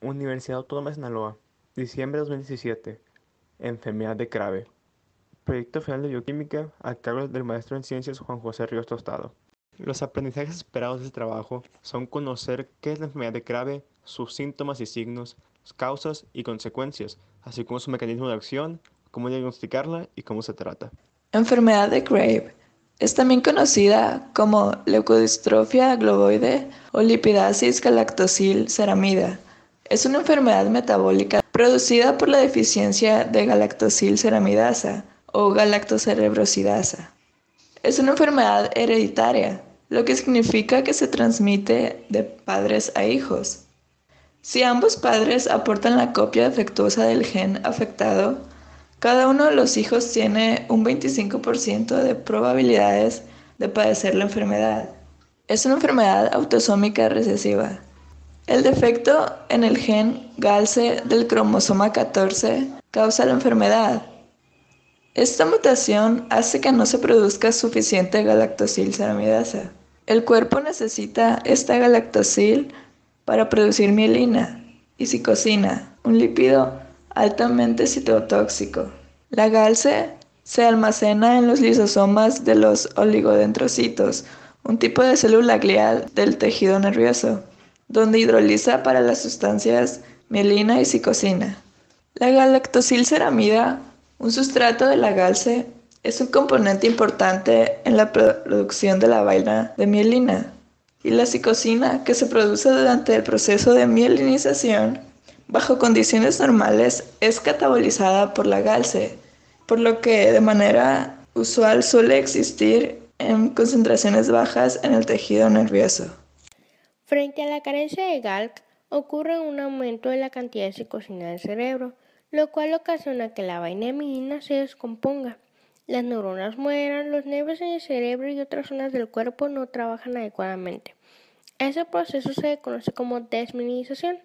Universidad Autónoma de Sinaloa, diciembre de 2017. Enfermedad de Crave. Proyecto final de bioquímica a cargo del maestro en ciencias Juan José Ríos Tostado. Los aprendizajes esperados de este trabajo son conocer qué es la enfermedad de Crave, sus síntomas y signos, causas y consecuencias, así como su mecanismo de acción, cómo diagnosticarla y cómo se trata. Enfermedad de Crave es también conocida como leucodistrofia globoide o lipidasis galactosil ceramida es una enfermedad metabólica producida por la deficiencia de galactosilceramidasa o galactocerebrosidasa. Es una enfermedad hereditaria, lo que significa que se transmite de padres a hijos. Si ambos padres aportan la copia defectuosa del gen afectado, cada uno de los hijos tiene un 25% de probabilidades de padecer la enfermedad. Es una enfermedad autosómica recesiva. El defecto en el gen GALCE del cromosoma 14 causa la enfermedad. Esta mutación hace que no se produzca suficiente galactosil ceramidasa. El cuerpo necesita esta galactosil para producir mielina y cicosina, un lípido altamente citotóxico. La galce se almacena en los lisosomas de los oligodendrocitos, un tipo de célula glial del tejido nervioso donde hidroliza para las sustancias mielina y psicocina. La galactosilceramida, un sustrato de la galce, es un componente importante en la producción de la vaina de mielina. Y la psicocina que se produce durante el proceso de mielinización, bajo condiciones normales, es catabolizada por la galce, por lo que de manera usual suele existir en concentraciones bajas en el tejido nervioso. Frente a la carencia de GALC, ocurre un aumento de la cantidad de psicosina del cerebro, lo cual ocasiona que la vaina mielina se descomponga. Las neuronas mueran, los nervios en el cerebro y otras zonas del cuerpo no trabajan adecuadamente. Ese proceso se conoce como desminización.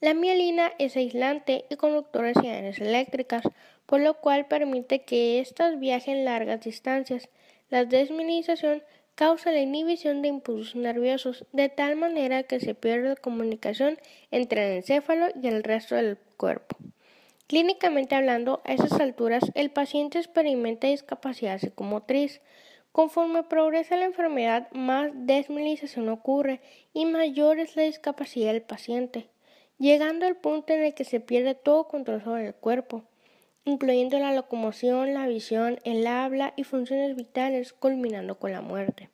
La mielina es aislante y conductora de señales eléctricas, por lo cual permite que éstas viajen largas distancias. La desminilización causa la inhibición de impulsos nerviosos, de tal manera que se pierde comunicación entre el encéfalo y el resto del cuerpo. Clínicamente hablando, a esas alturas el paciente experimenta discapacidad psicomotriz. Conforme progresa la enfermedad, más desmilización ocurre y mayor es la discapacidad del paciente, llegando al punto en el que se pierde todo control sobre el cuerpo incluyendo la locomoción, la visión, el habla y funciones vitales, culminando con la muerte.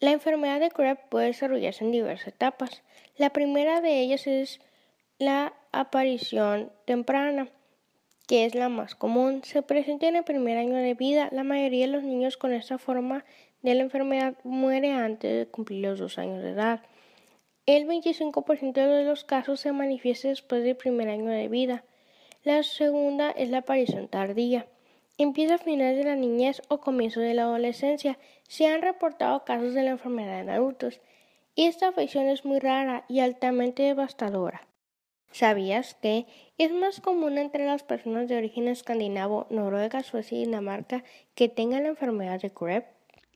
La enfermedad de Krebs puede desarrollarse en diversas etapas. La primera de ellas es la aparición temprana, que es la más común. Se presenta en el primer año de vida. La mayoría de los niños con esta forma de la enfermedad muere antes de cumplir los dos años de edad. El 25% de los casos se manifiesta después del primer año de vida. La segunda es la aparición tardía. Empieza a finales de la niñez o comienzo de la adolescencia. Se han reportado casos de la enfermedad en adultos. Y esta afección es muy rara y altamente devastadora. ¿Sabías que es más común entre las personas de origen escandinavo, Noruega, Suecia y Dinamarca que tengan la enfermedad de Krebs?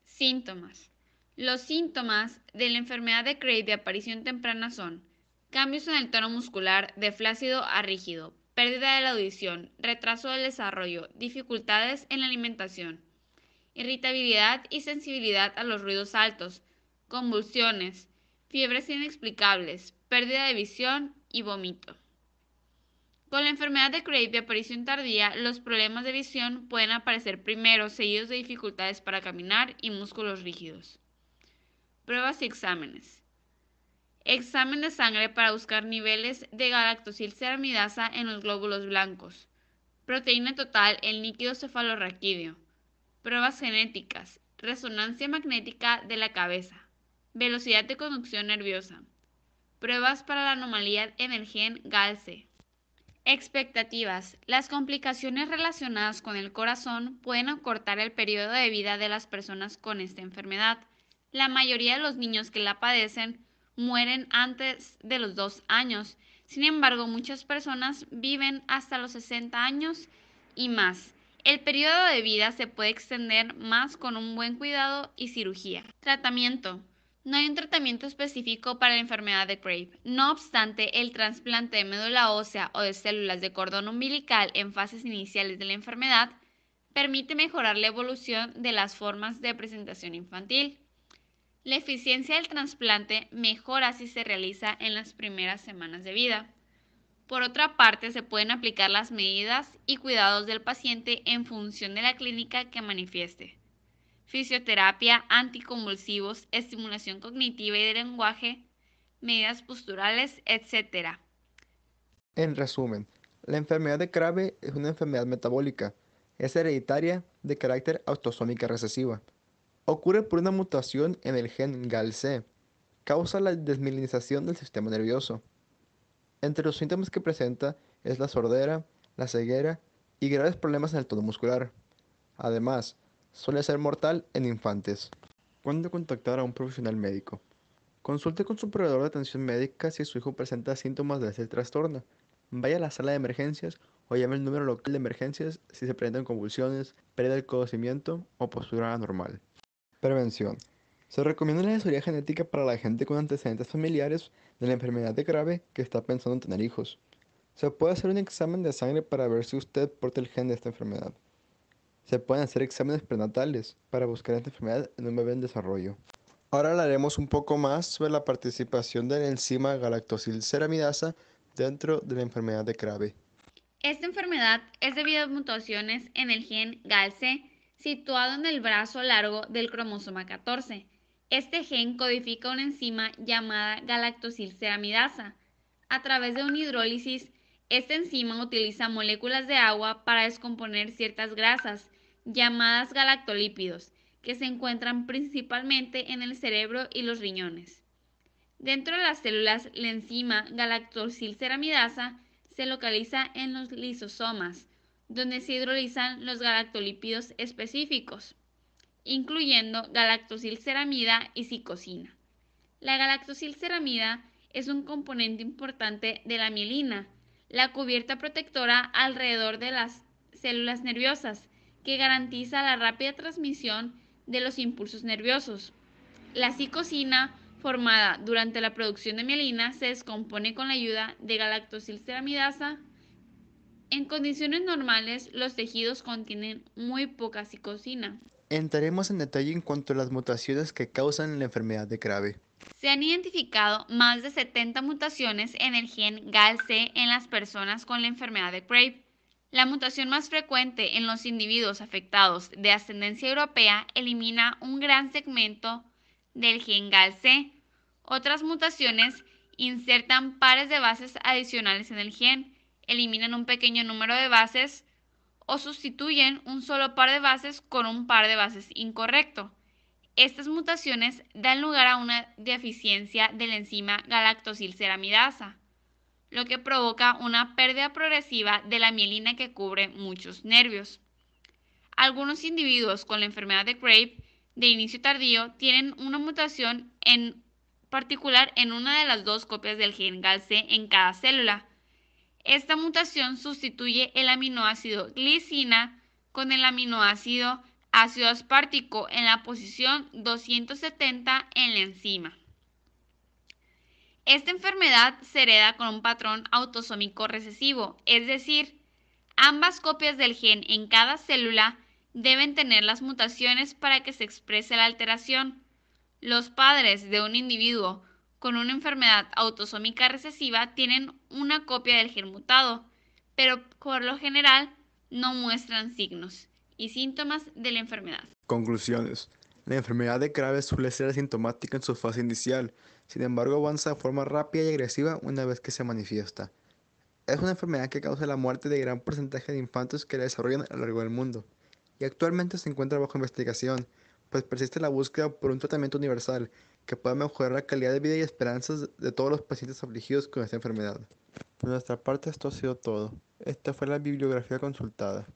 Síntomas. Los síntomas de la enfermedad de Krebs de aparición temprana son cambios en el tono muscular de flácido a rígido, pérdida de la audición, retraso del desarrollo, dificultades en la alimentación, irritabilidad y sensibilidad a los ruidos altos, convulsiones, fiebres inexplicables, pérdida de visión y vómito. Con la enfermedad de Craig de aparición tardía, los problemas de visión pueden aparecer primero, seguidos de dificultades para caminar y músculos rígidos. Pruebas y exámenes. Examen de sangre para buscar niveles de galactosilceramidasa en los glóbulos blancos. Proteína total en líquido cefalorraquídeo. Pruebas genéticas. Resonancia magnética de la cabeza. Velocidad de conducción nerviosa. Pruebas para la anomalía en el gen GALCE. Expectativas. Las complicaciones relacionadas con el corazón pueden acortar el periodo de vida de las personas con esta enfermedad. La mayoría de los niños que la padecen mueren antes de los dos años. Sin embargo, muchas personas viven hasta los 60 años y más. El periodo de vida se puede extender más con un buen cuidado y cirugía. Tratamiento. No hay un tratamiento específico para la enfermedad de craig. No obstante, el trasplante de médula ósea o de células de cordón umbilical en fases iniciales de la enfermedad permite mejorar la evolución de las formas de presentación infantil. La eficiencia del trasplante mejora si se realiza en las primeras semanas de vida. Por otra parte, se pueden aplicar las medidas y cuidados del paciente en función de la clínica que manifieste. Fisioterapia, anticonvulsivos, estimulación cognitiva y de lenguaje, medidas posturales, etc. En resumen, la enfermedad de Krabbe es una enfermedad metabólica. Es hereditaria de carácter autosómica recesiva ocurre por una mutación en el gen GAL-C. Causa la desmilinización del sistema nervioso. Entre los síntomas que presenta es la sordera, la ceguera y graves problemas en el tono muscular. Además, suele ser mortal en infantes. ¿Cuándo contactar a un profesional médico? Consulte con su proveedor de atención médica si su hijo presenta síntomas de este trastorno. Vaya a la sala de emergencias o llame al número local de emergencias si se presentan convulsiones, pérdida del conocimiento o postura anormal. Prevención. Se recomienda una asesoría genética para la gente con antecedentes familiares de la enfermedad de grave que está pensando en tener hijos. Se puede hacer un examen de sangre para ver si usted porta el gen de esta enfermedad. Se pueden hacer exámenes prenatales para buscar esta enfermedad en un bebé en desarrollo. Ahora hablaremos un poco más sobre la participación de la enzima galactosilceramidasa dentro de la enfermedad de Krabbe. Esta enfermedad es debido a mutaciones en el gen GALC situado en el brazo largo del cromosoma 14. Este gen codifica una enzima llamada galactosilceramidasa. A través de una hidrólisis, esta enzima utiliza moléculas de agua para descomponer ciertas grasas, llamadas galactolípidos, que se encuentran principalmente en el cerebro y los riñones. Dentro de las células, la enzima galactosilceramidasa se localiza en los lisosomas, donde se hidrolizan los galactolípidos específicos, incluyendo galactosilceramida y psicocina. La galactosilceramida es un componente importante de la mielina, la cubierta protectora alrededor de las células nerviosas, que garantiza la rápida transmisión de los impulsos nerviosos. La psicocina formada durante la producción de mielina, se descompone con la ayuda de galactosilceramidasa en condiciones normales, los tejidos contienen muy poca psicocina. Entraremos en detalle en cuanto a las mutaciones que causan la enfermedad de Krabbe. Se han identificado más de 70 mutaciones en el gen GAL-C en las personas con la enfermedad de Crave. La mutación más frecuente en los individuos afectados de ascendencia europea elimina un gran segmento del gen GAL-C. Otras mutaciones insertan pares de bases adicionales en el gen eliminan un pequeño número de bases o sustituyen un solo par de bases con un par de bases incorrecto. Estas mutaciones dan lugar a una deficiencia de la enzima galactosilceramidasa, lo que provoca una pérdida progresiva de la mielina que cubre muchos nervios. Algunos individuos con la enfermedad de Grape, de inicio tardío tienen una mutación en particular en una de las dos copias del gen GAL-C en cada célula, esta mutación sustituye el aminoácido glicina con el aminoácido ácido aspartico en la posición 270 en la enzima. Esta enfermedad se hereda con un patrón autosómico recesivo, es decir, ambas copias del gen en cada célula deben tener las mutaciones para que se exprese la alteración. Los padres de un individuo con una enfermedad autosómica recesiva tienen una copia del gen mutado, pero por lo general no muestran signos y síntomas de la enfermedad. Conclusiones. La enfermedad de Graves suele ser asintomática en su fase inicial, sin embargo avanza de forma rápida y agresiva una vez que se manifiesta. Es una enfermedad que causa la muerte de gran porcentaje de infantes que la desarrollan a lo largo del mundo, y actualmente se encuentra bajo investigación, pues persiste la búsqueda por un tratamiento universal que pueda mejorar la calidad de vida y esperanzas de todos los pacientes afligidos con esta enfermedad. Por nuestra parte esto ha sido todo. Esta fue la bibliografía consultada.